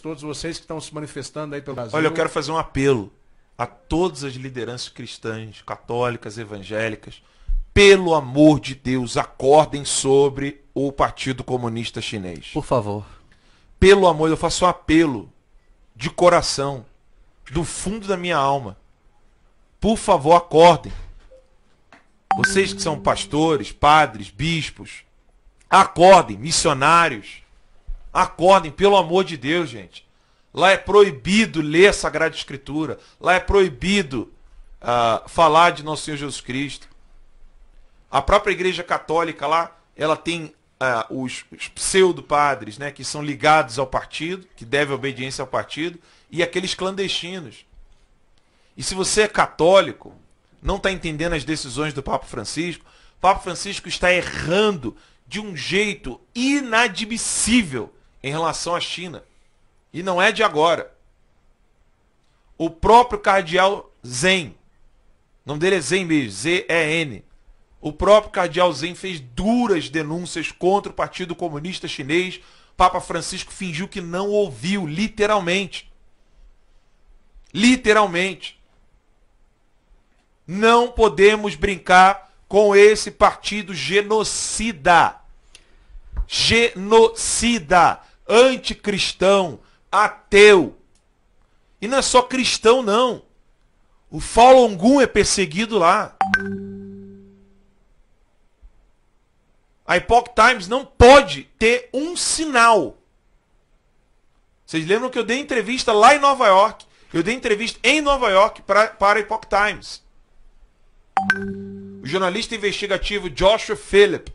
todos vocês que estão se manifestando aí pelo Brasil. Olha, eu quero fazer um apelo a todas as lideranças cristãs, católicas, evangélicas. Pelo amor de Deus, acordem sobre o Partido Comunista Chinês. Por favor. Pelo amor, eu faço um apelo de coração, do fundo da minha alma. Por favor, acordem. Vocês que são pastores, padres, bispos, acordem, missionários Acordem, pelo amor de Deus, gente. Lá é proibido ler a Sagrada Escritura. Lá é proibido uh, falar de Nosso Senhor Jesus Cristo. A própria Igreja Católica lá, ela tem uh, os, os pseudo-padres, né, que são ligados ao partido, que devem obediência ao partido, e aqueles clandestinos. E se você é católico, não está entendendo as decisões do Papa Francisco, o Papa Francisco está errando de um jeito inadmissível em relação à China. E não é de agora. O próprio cardeal Zen, o nome dele é Zen mesmo, Z-E-N, o próprio cardeal Zen fez duras denúncias contra o Partido Comunista Chinês. Papa Francisco fingiu que não ouviu, literalmente. Literalmente. Não podemos brincar com esse partido genocida. Genocida anticristão, ateu. E não é só cristão, não. O Falun Gong é perseguido lá. A Epoch Times não pode ter um sinal. Vocês lembram que eu dei entrevista lá em Nova York? Eu dei entrevista em Nova York pra, para a Epoch Times. O jornalista investigativo Joshua Phillip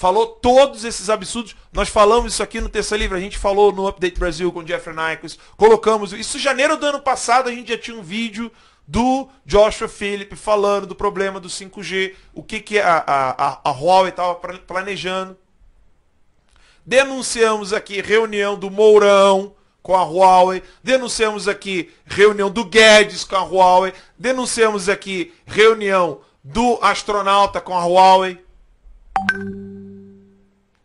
falou todos esses absurdos. Nós falamos isso aqui no Terça Livre, a gente falou no Update Brasil com o Jeffrey Nichols, colocamos isso em janeiro do ano passado, a gente já tinha um vídeo do Joshua Philip falando do problema do 5G, o que, que é a, a, a Huawei estava planejando. Denunciamos aqui reunião do Mourão com a Huawei, denunciamos aqui reunião do Guedes com a Huawei, denunciamos aqui reunião do astronauta com a Huawei.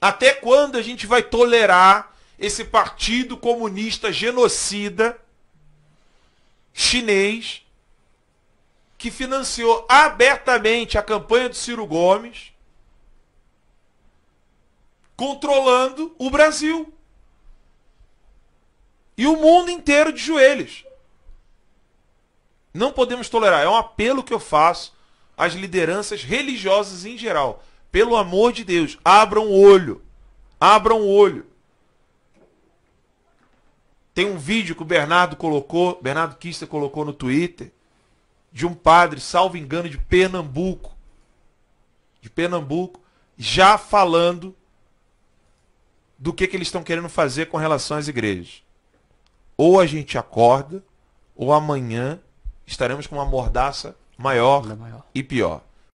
Até quando a gente vai tolerar esse partido comunista genocida chinês que financiou abertamente a campanha do Ciro Gomes, controlando o Brasil e o mundo inteiro de joelhos. Não podemos tolerar. É um apelo que eu faço às lideranças religiosas em geral. Pelo amor de Deus, abram o olho. Abram o olho. Tem um vídeo que o Bernardo colocou, Bernardo Kista colocou no Twitter, de um padre, salvo engano, de Pernambuco. De Pernambuco, já falando do que, que eles estão querendo fazer com relação às igrejas. Ou a gente acorda, ou amanhã estaremos com uma mordaça maior. maior. e pior.